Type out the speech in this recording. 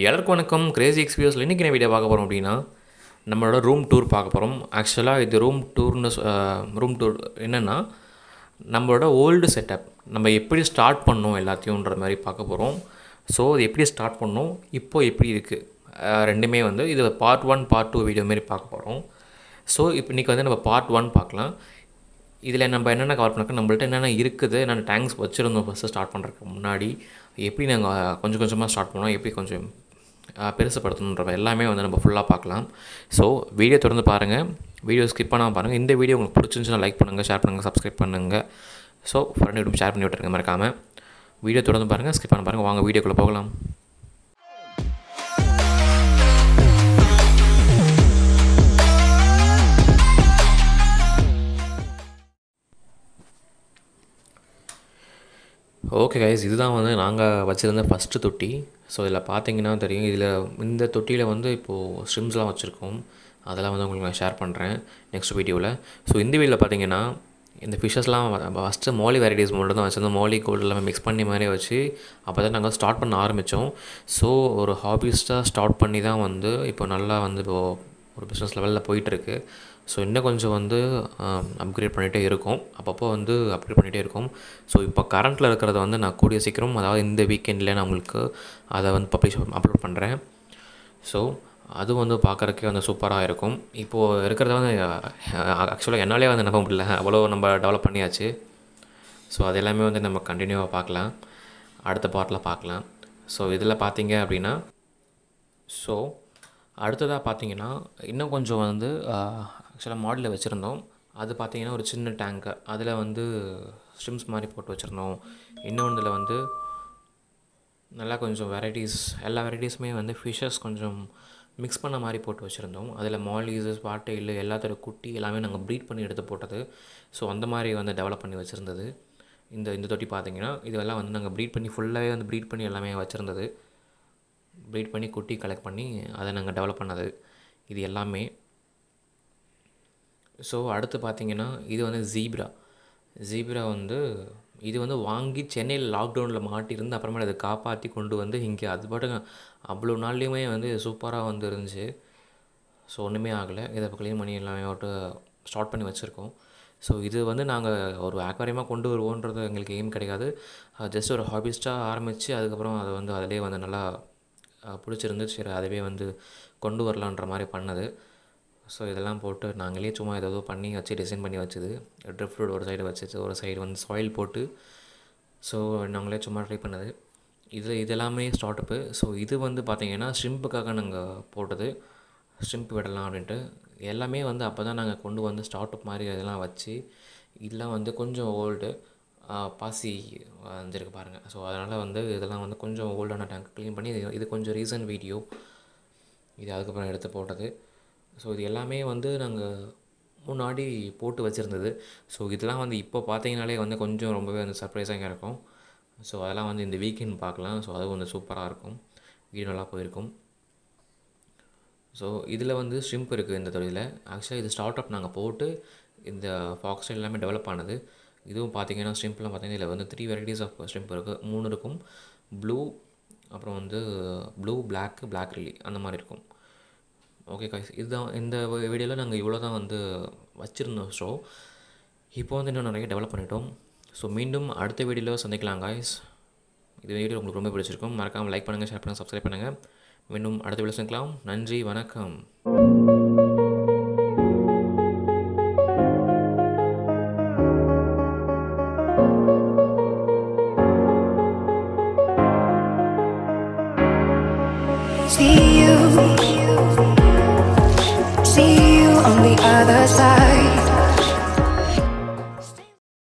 எல்லாருக்கும் வணக்கம் கிரேசி எக்ஸ்பீரியன்ஸில் இன்றைக்கி நான் வீடியோ பார்க்க போகிறோம் அப்படின்னா நம்மளோட ரூம் டூர் பார்க்க போகிறோம் ஆக்சுவலாக இது ரூம் டூர்னு ரூம் டூர் என்னென்னா நம்மளோட ஓல்டு செட்டப் நம்ம எப்படி ஸ்டார்ட் பண்ணோம் எல்லாத்தையும்ன்ற மாதிரி பார்க்க போகிறோம் ஸோ அது எப்படி ஸ்டார்ட் பண்ணோம் இப்போது எப்படி இருக்குது ரெண்டுமே வந்து இது part one part two video மாரி பார்க்க போகிறோம் ஸோ இப்போ இன்றைக்கி வந்து நம்ம பார்ட் ஒன் பார்க்கலாம் இதில் நம்ம என்னென்ன கவர் பண்ணுறோம் நம்மள்ட்ட என்னென்ன இருக்குது என்னென்ன டேங்க்ஸ் வச்சுருந்தோம் ஃபஸ்ட்டு ஸ்டார்ட் பண்ணுறதுக்கு முன்னாடி எப்படி நாங்கள் கொஞ்சம் கொஞ்சமாக ஸ்டார்ட் பண்ணோம் எப்படி கொஞ்சம் பெருசுப்படுத்தணுன்ற எல்லாமே வந்து நம்ம ஃபுல்லாக பார்க்கலாம் ஸோ வீடியோ தொடர்ந்து பாருங்கள் வீடியோ ஸ்கிப் பண்ணாமல் பாருங்கள் இந்த வீடியோ உங்களுக்கு பிடிச்சிருந்துச்சுன்னா லைக் பண்ணுங்கள் ஷேர் பண்ணுங்கள் சப்ஸ்கிரைப் பண்ணுங்கள் ஸோ ஃப்ரெண்ட் ஷேர் பண்ணி விட்டுருங்க மறக்காமல் வீடியோ தொடர்ந்து பாருங்கள் ஸ்கிப் பண்ண பாருங்கள் வாங்க வீடியோக்குள்ளே போகலாம் ஓகே கைஸ் இதுதான் வந்து நாங்கள் வச்சுருந்த ஃபஸ்ட்டு தொட்டி ஸோ இதில் பார்த்தீங்கன்னா தெரியும் இதில் இந்த தொட்டியில் வந்து இப்போது ஸ்ட்ரிம்ஸ்லாம் வச்சுருக்கோம் அதெல்லாம் வந்து உங்களுக்கு நான் ஷேர் பண்ணுறேன் நெக்ஸ்ட் வீடியோவில் ஸோ இந்த வீடியோவில் பார்த்தீங்கன்னா இந்த ஃபிஷஸ்லாம் ஃபஸ்ட்டு மாலி வெரைட்டிஸ் மட்டும் தான் வச்சுருந்தோம் மாலி கோல்டு எல்லாமே மிக்ஸ் பண்ணி மாதிரி வச்சு அப்போ தான் நாங்கள் ஸ்டார்ட் பண்ண ஆரம்பித்தோம் ஸோ ஒரு ஹாபிஸ்ட்டாக ஸ்டார்ட் பண்ணி தான் வந்து இப்போ நல்லா வந்து இப்போது ஒரு பிஸ்னஸ் லெவலில் போயிட்டுருக்கு ஸோ இன்னும் கொஞ்சம் வந்து அப்கிரேட் பண்ணிகிட்டே இருக்கும் அப்பப்போ வந்து அப்கிரேட் பண்ணிகிட்டே இருக்கும் ஸோ இப்போ கரண்ட்டில் இருக்கிறத வந்து நான் கூடிய சீக்கிரம் அதாவது இந்த வீக்கெண்டில் நான் உங்களுக்கு அதை வந்து பப்ளிஷ் அப்லோட் பண்ணுறேன் ஸோ அது வந்து பார்க்குறக்கே வந்து சூப்பராக இருக்கும் இப்போது இருக்கிறத வந்து ஆக்சுவலாக என்னாலே வந்து நம்ப முடியல அவ்வளோ நம்ம டெவலப் பண்ணியாச்சு ஸோ அது எல்லாமே வந்து நம்ம கண்டினியூவாக பார்க்கலாம் அடுத்த பாட்டில் பார்க்கலாம் ஸோ இதில் பார்த்தீங்க அப்படின்னா ஸோ அடுத்ததாக பார்த்தீங்கன்னா இன்னும் கொஞ்சம் வந்து ஆக்சுவலாக மாடலில் வச்சுருந்தோம் அது பார்த்திங்கன்னா ஒரு சின்ன டேங்க்கு அதில் வந்து ஸ்ட்ரிம்ஸ் மாதிரி போட்டு வச்சுருந்தோம் இன்னொன்றில் வந்து நல்லா கொஞ்சம் வெரைட்டிஸ் எல்லா வெரைட்டிஸுமே வந்து ஃபிஷ்ஷஸ் கொஞ்சம் மிக்ஸ் பண்ண மாதிரி போட்டு வச்சுருந்தோம் அதில் மாலீஸஸ் பாட்டையில் எல்லாத்தோட குட்டி எல்லாமே நாங்கள் ப்ரீட் பண்ணி எடுத்து போட்டது ஸோ அந்த மாதிரி வந்து டெவலப் பண்ணி வச்சுருந்தது இந்த இந்த தொட்டி பார்த்திங்கன்னா இதெல்லாம் வந்து நாங்கள் ப்ரீட் பண்ணி ஃபுல்லாகவே வந்து ப்ரீட் பண்ணி எல்லாமே வச்சுருந்தது ப்ரீட் பண்ணி குட்டி கலெக்ட் பண்ணி அதை நாங்கள் டெவலப் பண்ணது இது எல்லாமே ஸோ அடுத்து பார்த்திங்கன்னா இது வந்து ஜீப்ரா ஜீப்ரா வந்து இது வந்து வாங்கி சென்னையில் லாக்டவுனில் மாட்டியிருந்து அப்புறமேல அதை காப்பாற்றி கொண்டு வந்து இங்கே அது பாட்டுங்க அவ்வளோ நாள்லேயுமே வந்து சூப்பராக வந்து இருந்துச்சு ஸோ ஒன்றுமே ஆகலை இதை இப்போ க்ளீன் பண்ணி எல்லாமே விட்டு ஸ்டார்ட் பண்ணி வச்சுருக்கோம் ஸோ இது வந்து நாங்கள் ஒரு ஆக்வாரியமாக கொண்டு வருவோன்றது எங்களுக்கு எய்ம் கிடையாது ஜஸ்ட் ஒரு ஹாபிஸ்ட்டாக ஆரம்பித்து அதுக்கப்புறம் அதை வந்து அதிலே வந்து நல்லா பிடிச்சிருந்துச்சு சரி அதுவே வந்து கொண்டு வரலான்ற மாதிரி பண்ணது ஸோ இதெல்லாம் போட்டு நாங்களே சும்மா ஏதோ பண்ணி வச்சு டிசைன் பண்ணி வச்சது ட்ரிஃப்ட் ஒரு சைடு வச்சுச்சு ஒரு சைடு வந்து சாயில் போட்டு ஸோ நாங்களே சும்மா ட்ரை பண்ணது இது இதெல்லாமே ஸ்டார்ட்அப்பு ஸோ இது வந்து பார்த்திங்கன்னா ஷிம்புக்காக நாங்கள் போட்டது ஷிம்ப் விடலாம் அப்படின்ட்டு எல்லாமே வந்து அப்போ தான் நாங்கள் கொண்டு வந்து ஸ்டார்ட்அப் மாதிரி இதெல்லாம் வச்சு இதெல்லாம் வந்து கொஞ்சம் ஓல்டு பாசி வந்துருக்கு பாருங்கள் ஸோ அதனால் வந்து இதெல்லாம் வந்து கொஞ்சம் ஓல்டான டேங்க் க்ளீன் பண்ணி இது இது கொஞ்சம் ரீசன்ட் வீடியோ இது அதுக்கப்புறம் எடுத்து போட்டது ஸோ இது எல்லாமே வந்து நாங்கள் முன்னாடி போட்டு வச்சுருந்தது ஸோ இதெல்லாம் வந்து இப்போ பார்த்தீங்கனாலே வந்து கொஞ்சம் ரொம்பவே வந்து சர்ப்ரைஸாக இருக்கும் ஸோ அதெல்லாம் வந்து இந்த வீக்கெண்ட் பார்க்கலாம் ஸோ அது கொஞ்சம் சூப்பராக இருக்கும் வீடு நல்லா போயிருக்கும் ஸோ இதில் வந்து ஸ்ட்ரிம்ப் இருக்குது இந்த தொழிலில் ஆக்சுவலாக இது ஸ்டார்ட் அப் நாங்கள் போட்டு இந்த ஃபாக்ஸ்டைல் எல்லாமே டெவலப் ஆனது இதுவும் பார்த்தீங்கன்னா ஸ்ட்ரிம்ப்லாம் பார்த்தீங்கன்னா இதில் வந்து த்ரீ வெரைட்டிஸ் ஆஃப் ஸ்ட்ரிம்ப் இருக்குது மூணு இருக்கும் ப்ளூ அப்புறம் வந்து ப்ளூ பிளாக் பிளாக் ரிலி அந்த மாதிரி இருக்கும் ஓகே காய்ஸ் இதுதான் இந்த வீடியோவில் நாங்கள் இவ்வளோ தான் வந்து வச்சுருந்தோம் ஸோ இப்போ வந்து இன்னும் நிறைய டெவலப் பண்ணிட்டோம் ஸோ மீண்டும் அடுத்த வீடியோவில் சந்திக்கலாம் காய்ஸ் இது வீடியோ உங்களுக்கு ரொம்ப பிடிச்சிருக்கும் மறக்காமல் லைக் பண்ணுங்கள் ஷேர் பண்ணுங்கள் சப்ஸ்கிரைப் பண்ணுங்கள் மீண்டும் அடுத்த வீடியோ சந்திக்கலாம் நன்றி வணக்கம் See you.